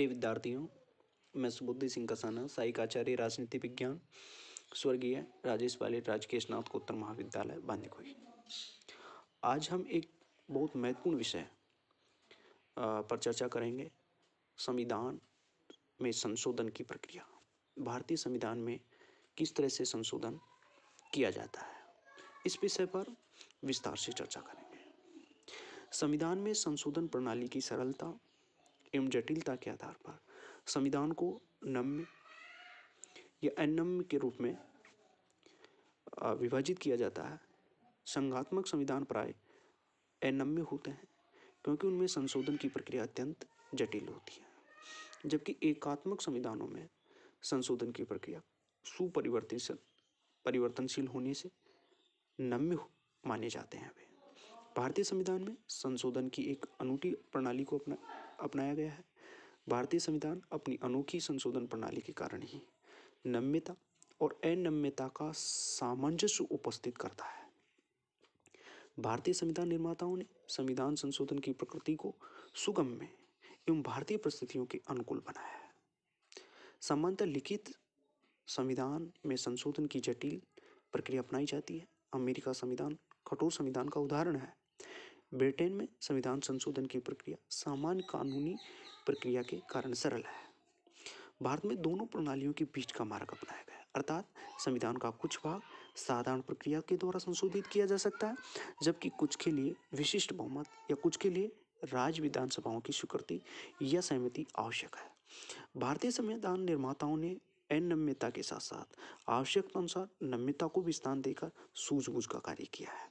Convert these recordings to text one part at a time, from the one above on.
प्रिय विद्यार्थियों मैं सुबुद्धि सिंह कसाना सहायक आचार्य राजनीति विज्ञान स्वर्गीय राजेश पायलट राजकीय स्नातकोत्तर महाविद्यालय बांदीखोई आज हम एक बहुत महत्वपूर्ण विषय पर चर्चा करेंगे संविधान में संशोधन की प्रक्रिया भारतीय संविधान में किस तरह से संशोधन किया जाता है इस विषय पर विस्तार से चर्चा करेंगे संविधान में संशोधन प्रणाली की सरलता एवं जटिलता के आधार पर संविधान को नम्य या अनम्य के रूप में विभाजित किया जाता है संघात्मक संविधान प्राय अनम्य होते हैं क्योंकि उनमें संशोधन की प्रक्रिया अत्यंत जटिल होती है जबकि एकात्मक संविधानों में संशोधन की प्रक्रिया सुपरिवर्तित परिवर्तनशील होने से नम्य माने जाते हैं वे भारतीय संविधान में संशोधन की एक अनूठी प्रणाली को अपना अपनाया गया है भारतीय संविधान अपनी अनोखी संशोधन प्रणाली के कारण ही नम्यता और अनम्यता का सामंजस्य उपस्थित करता है भारतीय संविधान निर्माताओं ने संविधान संशोधन की प्रकृति को सुगम में एवं भारतीय परिस्थितियों के अनुकूल बनाया है सामान्यतः लिखित संविधान में संशोधन की जटिल प्रक्रिया अपनाई जाती है अमेरिका संविधान कठोर संविधान का उदाहरण है ब्रिटेन में संविधान संशोधन की प्रक्रिया सामान्य कानूनी प्रक्रिया के कारण सरल है भारत में दोनों प्रणालियों के बीच का मार्ग अपनाया गया अर्थात संविधान का कुछ भाग साधारण प्रक्रिया के द्वारा संशोधित किया जा सकता है जबकि कुछ के लिए विशिष्ट बहुमत या कुछ के लिए राज्य विधानसभाओं की स्वीकृति या सहमति आवश्यक है भारतीय संविधान निर्माताओं ने अनम्यता के साथ साथ आवश्यकता अनुसार नम्यता को भी स्थान देकर सूझबूझ का कार्य किया है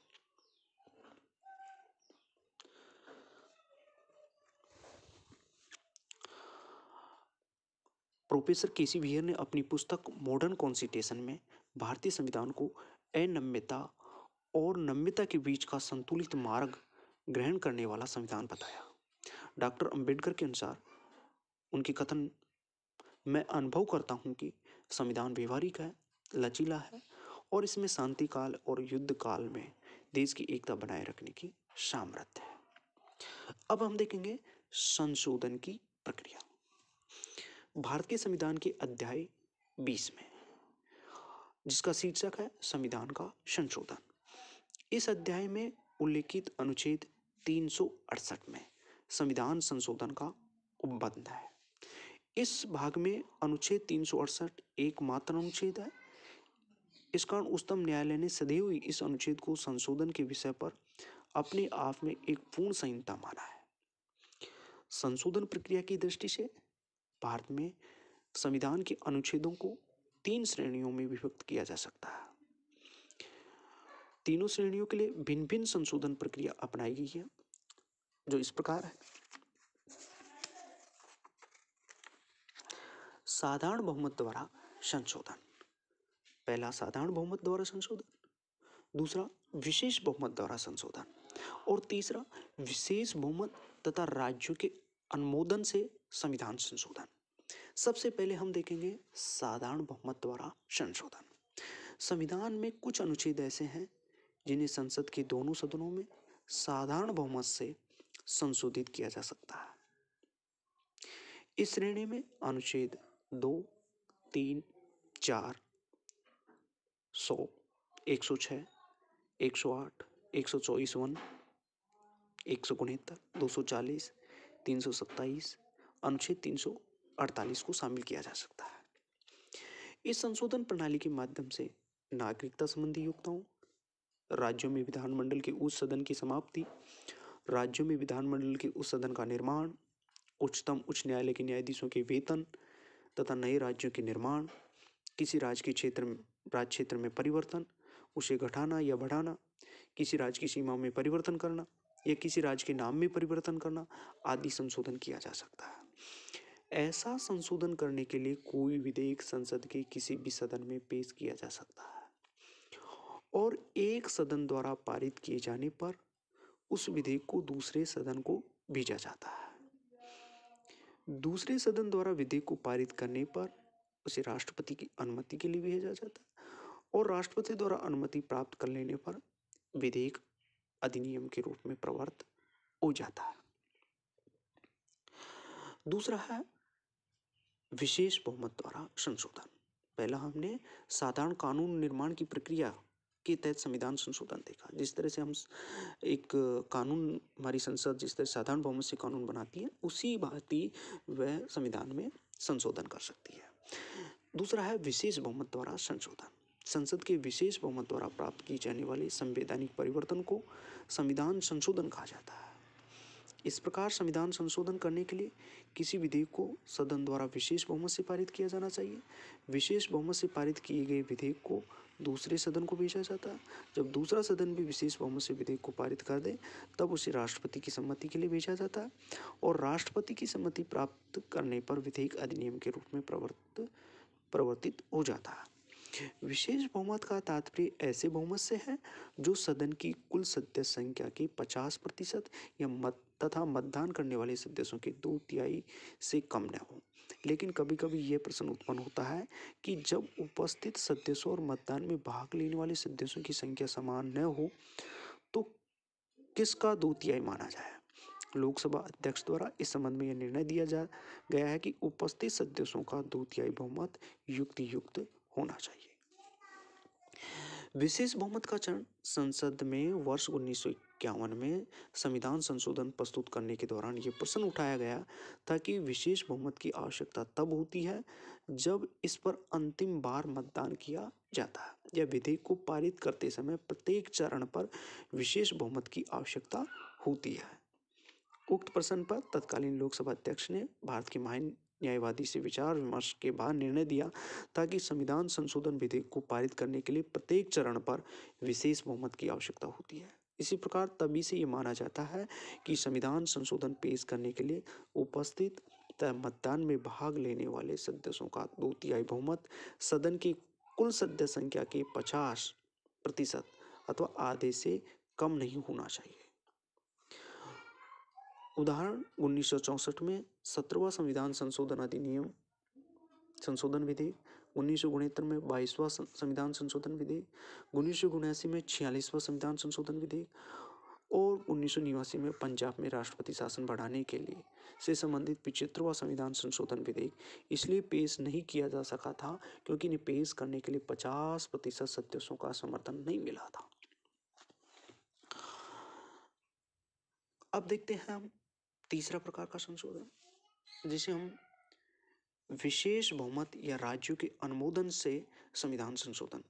प्रोफेसर के सी वियर ने अपनी पुस्तक मॉडर्न कॉन्स्टिट्यूशन में भारतीय संविधान को अनम्यता और नम्यता के बीच का संतुलित मार्ग ग्रहण करने वाला संविधान बताया डॉक्टर अंबेडकर के अनुसार उनके कथन मैं अनुभव करता हूँ कि संविधान व्यवहारिक है लचीला है और इसमें शांति काल और युद्ध काल में देश की एकता बनाए रखने की सामर्थ्य है अब हम देखेंगे संशोधन की प्रक्रिया भारत के संविधान के अध्याय बीस में जिसका शीर्षक है संविधान का संशोधन इस अध्याय में उल्लेखित अनुच्छेद 368 में संविधान संशोधन का उपबंध है इस भाग में अनुच्छेद तीन सौ अड़सठ एकमात्र अनुच्छेद है इस कारण उच्चतम न्यायालय ने सदैव इस अनुच्छेद को संशोधन के विषय पर अपने आप में एक पूर्ण संहिता माना है संशोधन प्रक्रिया की दृष्टि से भारत में संविधान के अनुच्छेदों को तीन श्रेणियों में विभक्त किया जा सकता है तीनों श्रेणियों के लिए भिन्न भिन्न संशोधन प्रक्रिया अपनाई गई है जो इस प्रकार है साधारण बहुमत द्वारा संशोधन पहला साधारण बहुमत द्वारा संशोधन दूसरा विशेष बहुमत द्वारा संशोधन और तीसरा विशेष बहुमत तथा राज्यों के अनुमोदन से संविधान संशोधन सबसे पहले हम देखेंगे साधारण बहुमत द्वारा संशोधन संविधान में कुछ अनुच्छेद ऐसे हैं जिन्हें संसद के दोनों सदनों में साधारण बहुमत से संशोधित किया जा सकता है इस श्रेणी में अनुच्छेद दो तीन चार सौ एक सौ छः एक सौ आठ एक सौ चौबीस वन एक सौ उनहत्तर दो सौ चालीस तीन सौ सत्ताईस अनुच्छेद तीन सौ अड़तालीस को शामिल किया जा सकता है इस संशोधन प्रणाली के माध्यम से नागरिकता संबंधी योग्यताओं राज्यों में विधानमंडल के उस सदन की समाप्ति राज्यों में विधानमंडल के उस सदन का निर्माण उच्चतम उच्च न्यायालय के न्यायाधीशों के वेतन तथा नए राज्यों के निर्माण किसी राज्य के क्षेत्र में राज्य क्षेत्र में परिवर्तन उसे घटाना या बढ़ाना किसी राज्य की सीमाओं में परिवर्तन करना या किसी राज्य के नाम में परिवर्तन करना आदि संशोधन किया जा सकता है ऐसा संशोधन करने के लिए कोई विधेयक संसद के किसी भी सदन में पेश किया जा सकता है और एक सदन द्वारा पारित किए जाने पर उस विधेयक को दूसरे सदन को भेजा जाता है दूसरे सदन द्वारा विधेयक को पारित करने पर उसे राष्ट्रपति की अनुमति के लिए भेजा जाता है और राष्ट्रपति द्वारा अनुमति प्राप्त कर लेने पर विधेयक अधिनियम के रूप में प्रवर्त हो जाता है दूसरा है विशेष बहुमत द्वारा संशोधन पहला हमने साधारण कानून निर्माण की प्रक्रिया के तहत संविधान संशोधन देखा जिस तरह से हम एक कानून हमारी संसद जिस तरह साधारण बहुमत से कानून बनाती है उसी भांति वह संविधान में संशोधन कर सकती है दूसरा है विशेष बहुमत द्वारा संशोधन संसद के विशेष बहुमत द्वारा प्राप्त की जाने वाले संवैधानिक परिवर्तन को संविधान संशोधन कहा जाता है इस प्रकार संविधान संशोधन करने के लिए किसी विधेयक को सदन द्वारा विशेष बहुमत से पारित किया जाना चाहिए विशेष बहुमत से पारित किए गए विधेयक को दूसरे सदन को भेजा जाता है जब दूसरा सदन भी विशेष बहुमत से विधेयक को पारित कर दे तब उसे राष्ट्रपति की सम्मति के लिए भेजा जाता है और राष्ट्रपति की सम्मति प्राप्त करने पर विधेयक अधिनियम के रूप में प्रवर्त प्रवर्तित हो जाता है विशेष बहुमत का तात्पर्य ऐसे बहुमत से है जो सदन की कुल सदस्य संख्या के 50 प्रतिशत या मत तथा मतदान करने वाले सदस्यों के दो तिहाई से कम न हो लेकिन कभी कभी यह प्रश्न उत्पन्न होता है कि जब उपस्थित सदस्यों और मतदान में भाग लेने वाले सदस्यों की संख्या समान न हो तो किसका दो तिहाई माना जाए लोकसभा अध्यक्ष द्वारा इस संबंध में यह निर्णय दिया जा गया है कि उपस्थित सदस्यों का दो तिहाई बहुमत युक्त युक्त होना चाहिए विशेष बहुमत का चरण संसद में वर्ष उन्नीस में संविधान संशोधन प्रस्तुत करने के दौरान ये प्रश्न उठाया गया था कि विशेष बहुमत की आवश्यकता तब होती है जब इस पर अंतिम बार मतदान किया जाता है या विधेयक को पारित करते समय प्रत्येक चरण पर विशेष बहुमत की आवश्यकता होती है उक्त प्रश्न पर तत्कालीन लोकसभा अध्यक्ष ने भारत के महान न्यायवादी से विचार विमर्श के बाद निर्णय दिया ताकि संविधान संशोधन विधेयक को पारित करने के लिए प्रत्येक चरण पर विशेष बहुमत की आवश्यकता होती है इसी प्रकार तभी से ये माना जाता है कि संविधान संशोधन पेश करने के लिए उपस्थित मतदान में भाग लेने वाले सदस्यों का दो तिहाई बहुमत सदन की कुल सदस्य संख्या के पचास प्रतिशत अथवा आधे से कम नहीं होना चाहिए उदाहरण 1964 में सत्रहवा संविधान संशोधन अधिनियम संशोधन विधेयक उन्नीस में बाईसवां संविधान संशोधन विधेयक उन्नीस में छियालीसवा संविधान संशोधन विधेयक और उन्नीस में पंजाब में राष्ट्रपति शासन बढ़ाने के लिए से संबंधित पिछहत्तरवा संविधान संशोधन विधेयक इसलिए पेश नहीं किया जा सका था क्योंकि इन्हें पेश करने के लिए पचास प्रतिशत सदस्यों का समर्थन नहीं मिला था अब देखते हैं हम तीसरा प्रकार का संशोधन जिसे हम विशेष बहुमत या राज्यों के अनुमोदन से संविधान संशोधन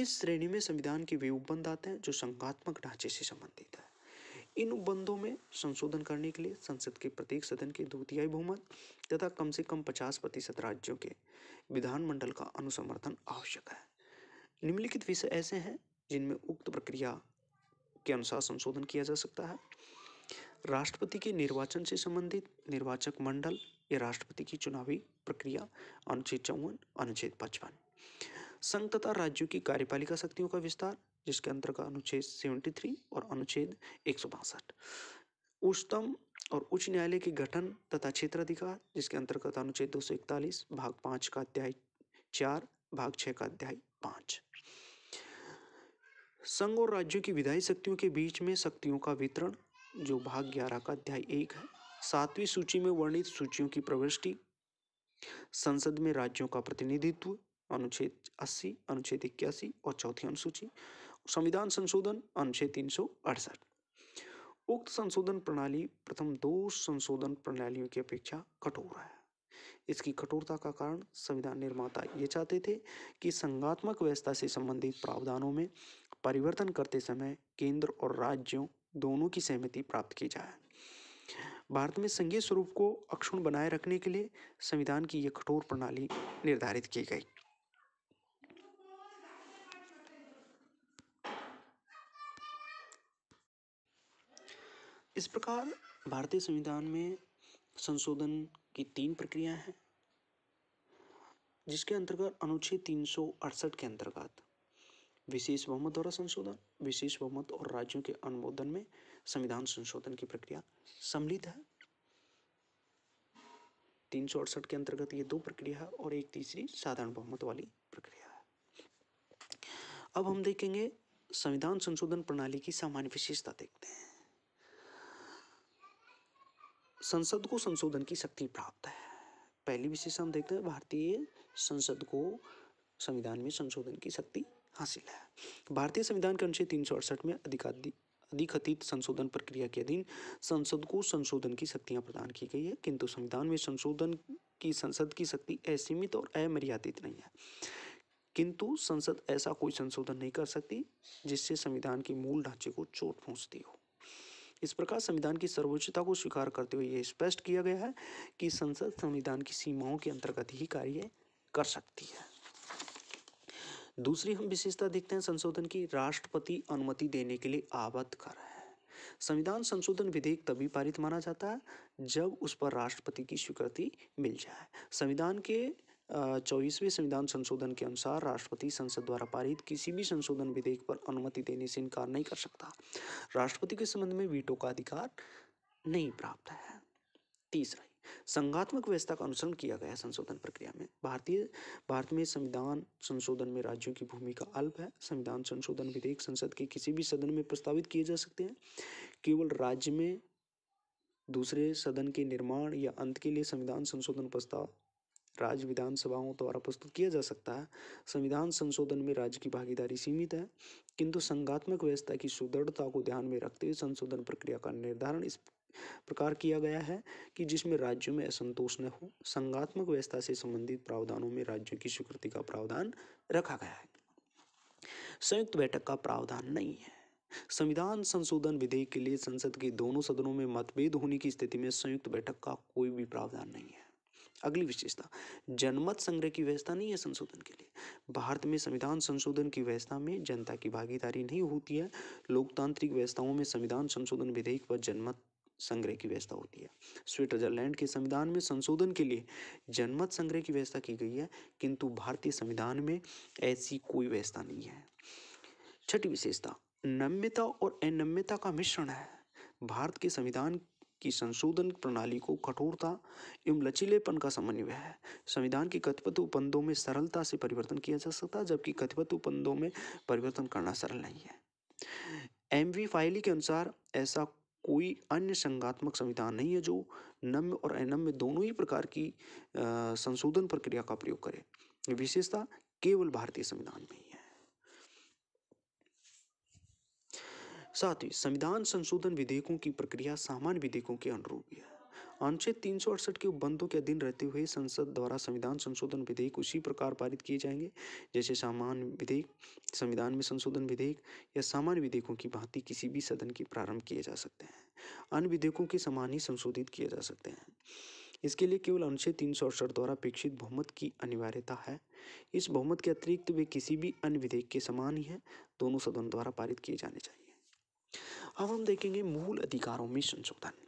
इस श्रेणी में संविधान के वे उपबंध आते हैं जो संघात्मक ढांचे से संबंधित है इन उपबंधों में संशोधन करने के लिए संसद के प्रत्येक सदन के द्वितीय बहुमत तथा कम से कम पचास प्रतिशत राज्यों के विधानमंडल का अनुसमर्थन आवश्यक है निम्नलिखित विषय ऐसे हैं जिनमें उक्त प्रक्रिया के अनुसार संशोधन किया जा सकता है राष्ट्रपति के निर्वाचन से संबंधित निर्वाचक मंडल या राष्ट्रपति की चुनावी प्रक्रिया अनुच्छेद चौवन अनुच्छेद पचपन संघ तथा राज्यों की कार्यपालिका शक्तियों का विस्तार जिसके अंतर्गत अनुच्छेद सेवेंटी थ्री और अनुच्छेद एक सौ बासठ उच्चतम और उच्च न्यायालय के गठन तथा क्षेत्राधिकार जिसके अंतर्गत अनुच्छेद दो सौ इकतालीस भाग पाँच का अध्याय चार भाग छः का अध्याय पाँच संघ और राज्यों की विधायी शक्तियों के बीच में शक्तियों का वितरण जो भाग ग्यारह का अध्याय एक है सातवीं सूची में वर्णित सूचियों की प्रविष्टि संसद में राज्यों का प्रतिनिधित्व अनुच्छेद अस्सी अनुच्छेद इक्यासी और चौथी अनुसूची संविधान संशोधन अनुच्छेद तीन उक्त संशोधन प्रणाली प्रथम दो संशोधन प्रणालियों की अपेक्षा कठोर है इसकी कठोरता का कारण संविधान निर्माता ये चाहते थे कि संगात्मक व्यवस्था से संबंधित प्रावधानों में परिवर्तन करते समय केंद्र और राज्यों दोनों की सहमति प्राप्त की जाए भारत में संघीय स्वरूप को अक्षुण बनाए रखने के लिए संविधान की यह कठोर प्रणाली निर्धारित की गई इस प्रकार भारतीय संविधान में संशोधन की तीन प्रक्रिया हैं जिसके अंतर्गत अनुच्छेद तीन के अंतर्गत विशेष बहुमत द्वारा संशोधन विशेष बहुमत और राज्यों के अनुमोदन में संविधान संशोधन की प्रक्रिया सम्मिलित है तीन सौ अड़सठ के अंतर्गत ये दो प्रक्रिया है और एक तीसरी साधारण बहुमत वाली प्रक्रिया है अब हम देखेंगे संविधान संशोधन प्रणाली की सामान्य विशेषता देखते हैं संसद को संशोधन की शक्ति प्राप्त है पहली विशेषता हम देखते हैं भारतीय संसद को संविधान में संशोधन की शक्ति हासिल है भारतीय संविधान के अनुच्छेद तीन में अधिकाधिक अधिकथित संशोधन प्रक्रिया के अधीन संसद को संशोधन की शक्तियां प्रदान की गई है किंतु संविधान में संशोधन की संसद की शक्ति असीमित और अमर्यादित नहीं है किंतु संसद ऐसा कोई संशोधन नहीं कर सकती जिससे संविधान के मूल ढांचे को चोट पहुंचती हो इस प्रकार संविधान की सर्वोच्चता को स्वीकार करते हुए यह स्पष्ट किया गया है कि संसद संविधान की सीमाओं के अंतर्गत ही कार्य कर सकती है दूसरी हम विशेषता देखते हैं संशोधन की राष्ट्रपति अनुमति देने के लिए आबद्ध कर हैं संविधान संशोधन विधेयक तभी पारित माना जाता है जब उस पर राष्ट्रपति की स्वीकृति मिल जाए संविधान के चौबीसवें संविधान संशोधन के अनुसार राष्ट्रपति संसद द्वारा पारित किसी भी संशोधन विधेयक पर अनुमति देने से इनकार नहीं कर सकता राष्ट्रपति के संबंध में वीटो का अधिकार नहीं प्राप्त है तीसरा संघात्मक व्यवस्था का अनुसरण किया गया संशोधन प्रक्रिया में भारतीय भारत में संविधान संशोधन में राज्यों की भूमिका अल्प है संविधान संशोधन विधेयक संसद के किसी भी सदन में प्रस्तावित किए जा सकते हैं केवल राज्य में दूसरे सदन के निर्माण या अंत के लिए संविधान संशोधन प्रस्ताव राज्य विधानसभाओं द्वारा प्रस्तुत किया जा सकता है संविधान संशोधन में राज्य की भागीदारी सीमित है किंतु संघात्मक व्यवस्था की सुदृढ़ता को ध्यान में रखते हुए संशोधन प्रक्रिया का निर्धारण इस प्रकार किया गया है कि जिसमें राज्यों में असंतोष न हो संगात्मक व्यवस्था से संबंधित प्रावधानों में राज्यों की स्वीकृति का प्रावधान रखा गया है संयुक्त बैठक का प्रावधान नहीं है संविधान संशोधन विधेयक के लिए संसद के दोनों सदनों में मतभेद होने की स्थिति में संयुक्त बैठक का कोई भी प्रावधान नहीं है अगली विशेषता जनमत संग्रह की व्यवस्था नहीं है संशोधन के लिए भारत में संविधान संशोधन की व्यवस्था में जनता की भागीदारी नहीं होती है लोकतांत्रिक व्यवस्थाओं में संविधान संशोधन विधेयक पर जनमत संग्रह की व्यवस्था होती है स्विट्जरलैंड के संविधान में संशोधन के लिए जनमत संग्रह की व्यवस्था की गई है किंतु भारतीय संविधान में ऐसी कोई व्यवस्था नहीं है छठी विशेषता नम्यता और अनम्यता का मिश्रण है भारत के संविधान की संशोधन प्रणाली को कठोरता एवं लचीलेपन का समन्वय है संविधान के कथपत उपबंधों में सरलता से परिवर्तन किया जा सकता है जबकि कथपत उपबंधों में परिवर्तन करना सरल नहीं है एमवी फाइली के अनुसार ऐसा कोई अन्य संगात्मक संविधान नहीं है जो नम्य और अनम्य दोनों ही प्रकार की संशोधन प्रक्रिया का प्रयोग करे विशेषता केवल भारतीय संविधान में ही है साथ ही संविधान संशोधन विधेयकों की प्रक्रिया सामान्य विधेयकों के अनुरूप है अनुच्छेद तीन के उपबंधों के अधीन रहते हुए संसद द्वारा संविधान संशोधन विधेयक उसी प्रकार पारित किए जाएंगे जैसे सामान्य विधेयक संविधान में संशोधन विधेयक या सामान्य विधेयकों की भांति किसी भी सदन के प्रारंभ किए जा सकते हैं अन्य विधेयकों के समान ही संशोधित किए जा सकते हैं इसके लिए केवल अनुच्छेद तीन सौ अड़सठ द्वारा अपेक्षित बहुमत की अनिवार्यता है इस बहुमत के अतिरिक्त वे किसी भी अन्य विधेयक के समान ही है दोनों सदन द्वारा पारित किए जाने चाहिए अब हम देखेंगे मूल अधिकारों में संशोधन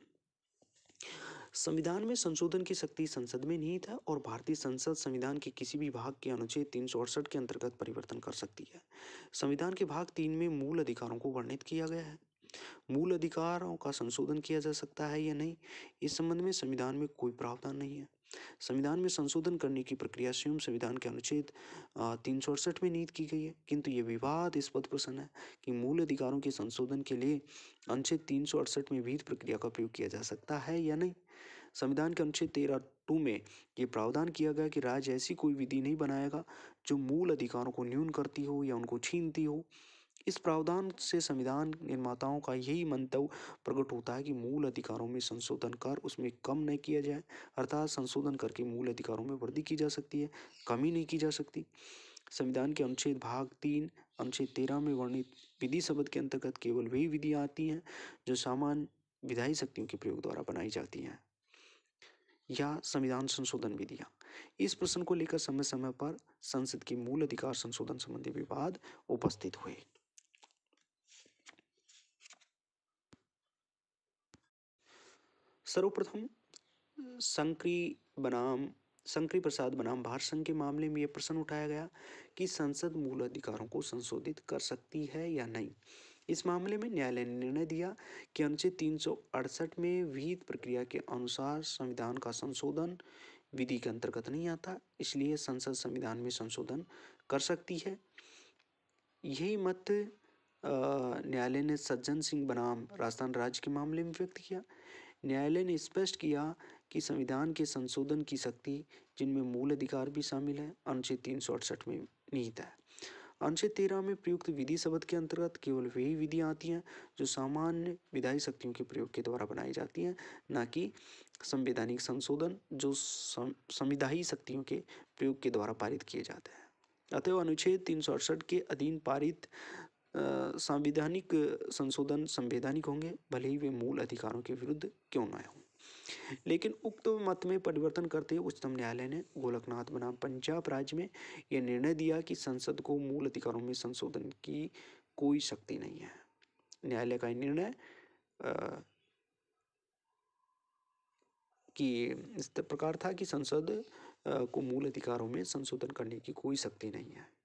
संविधान में संशोधन की शक्ति संसद में निहित है और भारतीय संसद संविधान के किसी भी भाग के अनुच्छेद तीन के अंतर्गत परिवर्तन कर सकती है संविधान के भाग तीन में मूल अधिकारों को वर्णित किया गया है मूल अधिकारों का संशोधन किया जा सकता है या नहीं इस संबंध में संविधान में कोई प्रावधान नहीं है संविधान में संशोधन करने की प्रक्रिया स्वयं संविधान के अनुच्छेद तीन सौ अड़सठ में निहित की गई है किंतु ये विवाद इस पद प्रसन्न है कि मूल अधिकारों के संशोधन के लिए अनुच्छेद तीन सौ अड़सठ में विध प्रक्रिया का उपयोग किया जा सकता है या नहीं संविधान के अनुच्छेद तेरह टू में ये प्रावधान किया गया कि राज्य ऐसी कोई विधि नहीं बनाएगा जो मूल अधिकारों को न्यून करती हो या उनको छीनती हो इस प्रावधान से संविधान निर्माताओं का यही मंतव्य प्रकट होता है कि मूल अधिकारों में संशोधन कर उसमें कम नहीं किया जाए अर्थात संशोधन करके मूल अधिकारों में वृद्धि की जा सकती है कमी नहीं की जा सकती संविधान के अनुच्छेद भाग तीन अनुच्छेद तेरह में वर्णित विधि शब्द के अंतर्गत केवल वही विधियाँ आती हैं जो सामान्य विधायी शक्तियों के प्रयोग द्वारा बनाई जाती हैं या संविधान संशोधन विधियां इस प्रश्न को लेकर समय समय पर संसद के मूल अधिकार संशोधन संबंधी विवाद उपस्थित हुए सर्वप्रथम संक्री बनाम संक्री प्रसाद बनाम भारत संघ के मामले में यह प्रश्न उठाया गया कि संसद मूल अधिकारों को संशोधित कर सकती है या नहीं इस मामले में न्यायालय ने निर्णय दिया कि अनुच्छेद तीन में विहित प्रक्रिया के अनुसार संविधान का संशोधन विधि के अंतर्गत नहीं आता इसलिए संसद संविधान में संशोधन कर सकती है यही मत न्यायालय ने सज्जन सिंह बनाम राजस्थान राज्य के मामले में व्यक्त किया न्यायालय ने स्पष्ट किया कि संविधान के संशोधन की शक्ति जिनमें मूल अधिकार भी शामिल है अनुच्छेद तीन में निहित है अनुच्छेद तेरह में प्रयुक्त विधि शब्द के अंतर्गत केवल वही विधियाँ आती हैं जो सामान्य विधायी शक्तियों के प्रयोग के द्वारा बनाई जाती हैं न कि संवैधानिक संशोधन जो संविधायी शक्तियों के प्रयोग के द्वारा पारित किए जाते हैं अतएव अनुच्छेद तीन के अधीन पारित संवैधानिक संशोधन संवैधानिक होंगे भले ही वे मूल अधिकारों के विरुद्ध क्यों न हों लेकिन उक्त मत में परिवर्तन करते हुए उच्चतम न्यायालय ने गोलकनाथ बनाम पंजाब राज्य में यह निर्णय दिया कि संसद को मूल अधिकारों में संशोधन की कोई शक्ति नहीं है न्यायालय का निर्णय कि इस प्रकार था कि संसद को मूल अधिकारों में संशोधन करने की कोई शक्ति नहीं है